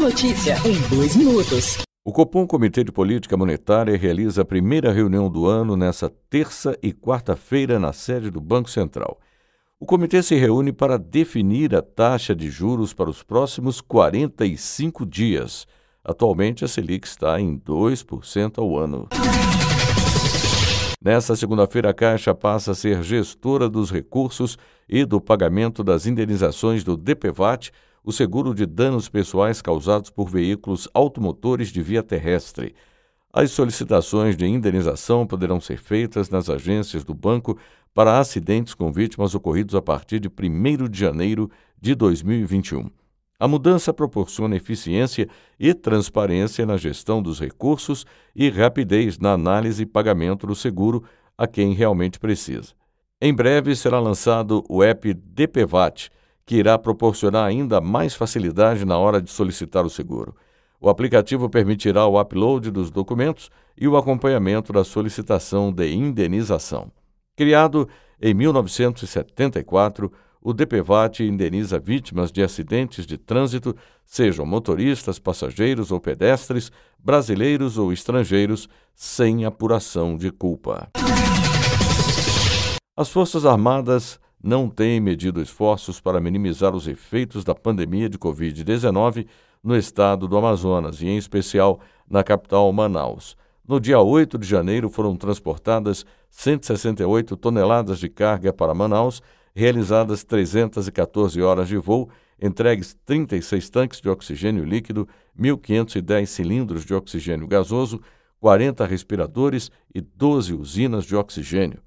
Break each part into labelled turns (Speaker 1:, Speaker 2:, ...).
Speaker 1: Notícia, em dois minutos. O Copom Comitê de Política Monetária realiza a primeira reunião do ano nesta terça e quarta-feira na sede do Banco Central. O comitê se reúne para definir a taxa de juros para os próximos 45 dias. Atualmente, a Selic está em 2% ao ano. Nessa segunda-feira, a Caixa passa a ser gestora dos recursos e do pagamento das indenizações do DPVAT o seguro de danos pessoais causados por veículos automotores de via terrestre. As solicitações de indenização poderão ser feitas nas agências do banco para acidentes com vítimas ocorridos a partir de 1 de janeiro de 2021. A mudança proporciona eficiência e transparência na gestão dos recursos e rapidez na análise e pagamento do seguro a quem realmente precisa. Em breve será lançado o app DPVAT, que irá proporcionar ainda mais facilidade na hora de solicitar o seguro. O aplicativo permitirá o upload dos documentos e o acompanhamento da solicitação de indenização. Criado em 1974, o DPVAT indeniza vítimas de acidentes de trânsito, sejam motoristas, passageiros ou pedestres, brasileiros ou estrangeiros, sem apuração de culpa. As Forças Armadas não tem medido esforços para minimizar os efeitos da pandemia de Covid-19 no estado do Amazonas e, em especial, na capital Manaus. No dia 8 de janeiro foram transportadas 168 toneladas de carga para Manaus, realizadas 314 horas de voo, entregues 36 tanques de oxigênio líquido, 1.510 cilindros de oxigênio gasoso, 40 respiradores e 12 usinas de oxigênio.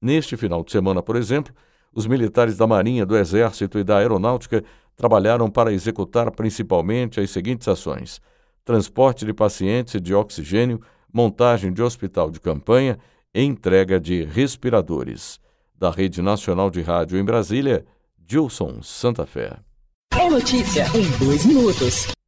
Speaker 1: Neste final de semana, por exemplo, os militares da Marinha, do Exército e da Aeronáutica trabalharam para executar principalmente as seguintes ações: transporte de pacientes de oxigênio, montagem de hospital de campanha e entrega de respiradores. Da Rede Nacional de Rádio em Brasília, Gilson Santa Fé. É notícia em dois minutos.